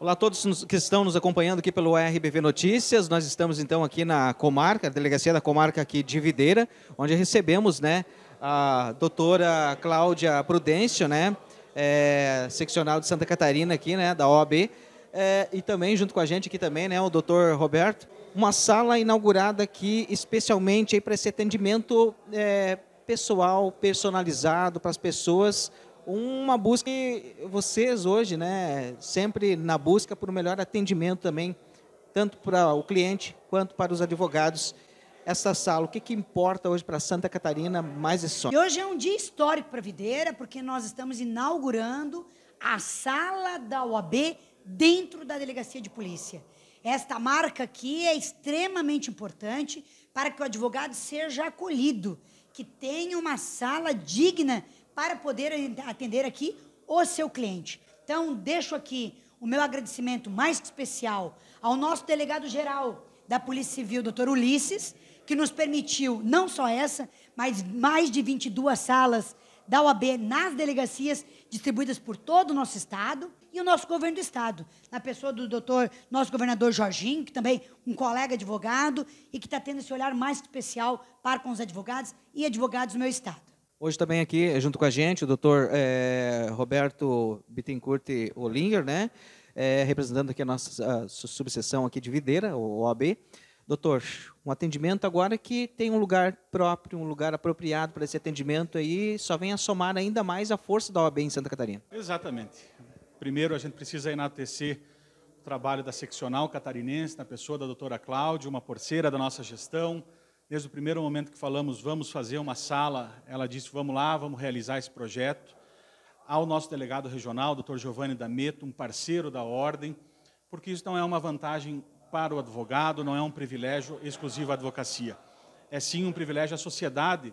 Olá a todos que estão nos acompanhando aqui pelo RBV Notícias. Nós estamos então aqui na comarca, a delegacia da comarca aqui de Videira, onde recebemos, né, a doutora Cláudia Prudêncio, né, é, seccional de Santa Catarina aqui, né, da OAB, é, e também junto com a gente aqui também, né, o doutor Roberto, uma sala inaugurada aqui especialmente para esse atendimento é, pessoal, personalizado para as pessoas uma busca que vocês hoje, né, sempre na busca por um melhor atendimento também, tanto para o cliente quanto para os advogados. Essa sala, o que, que importa hoje para Santa Catarina mais esse é sonho? E hoje é um dia histórico para Videira, porque nós estamos inaugurando a sala da OAB dentro da delegacia de polícia. Esta marca aqui é extremamente importante para que o advogado seja acolhido, que tenha uma sala digna para poder atender aqui o seu cliente. Então, deixo aqui o meu agradecimento mais especial ao nosso delegado geral da Polícia Civil, doutor Ulisses, que nos permitiu não só essa, mas mais de 22 salas da OAB nas delegacias distribuídas por todo o nosso estado e o nosso governo do estado, na pessoa do doutor, nosso governador Jorginho, que também um colega advogado e que está tendo esse olhar mais especial para com os advogados e advogados do meu estado. Hoje também aqui, eh, junto com a gente, o doutor é, Roberto Bittencourt Olinger, né? É, representando aqui a nossa a subseção aqui de Videira, o OAB. Doutor, um atendimento agora que tem um lugar próprio, um lugar apropriado para esse atendimento aí, só vem a somar ainda mais a força da OAB em Santa Catarina. Exatamente. Primeiro, a gente precisa enaltecer o trabalho da seccional catarinense, na pessoa da doutora Cláudia, uma parceira da nossa gestão, Desde o primeiro momento que falamos, vamos fazer uma sala, ela disse, vamos lá, vamos realizar esse projeto. Ao nosso delegado regional, doutor Giovanni D'Ameto, um parceiro da ordem, porque isso não é uma vantagem para o advogado, não é um privilégio exclusivo à advocacia. É sim um privilégio à sociedade,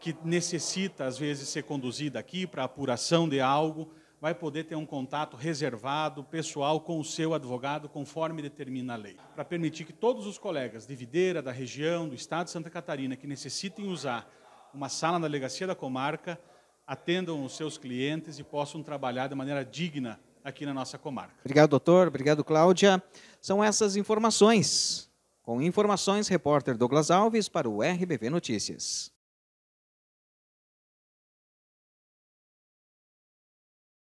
que necessita, às vezes, ser conduzida aqui para apuração de algo, vai poder ter um contato reservado, pessoal, com o seu advogado, conforme determina a lei, para permitir que todos os colegas de Videira, da região, do estado de Santa Catarina, que necessitem usar uma sala na delegacia da comarca, atendam os seus clientes e possam trabalhar de maneira digna aqui na nossa comarca. Obrigado, doutor. Obrigado, Cláudia. São essas informações. Com informações, repórter Douglas Alves para o RBV Notícias.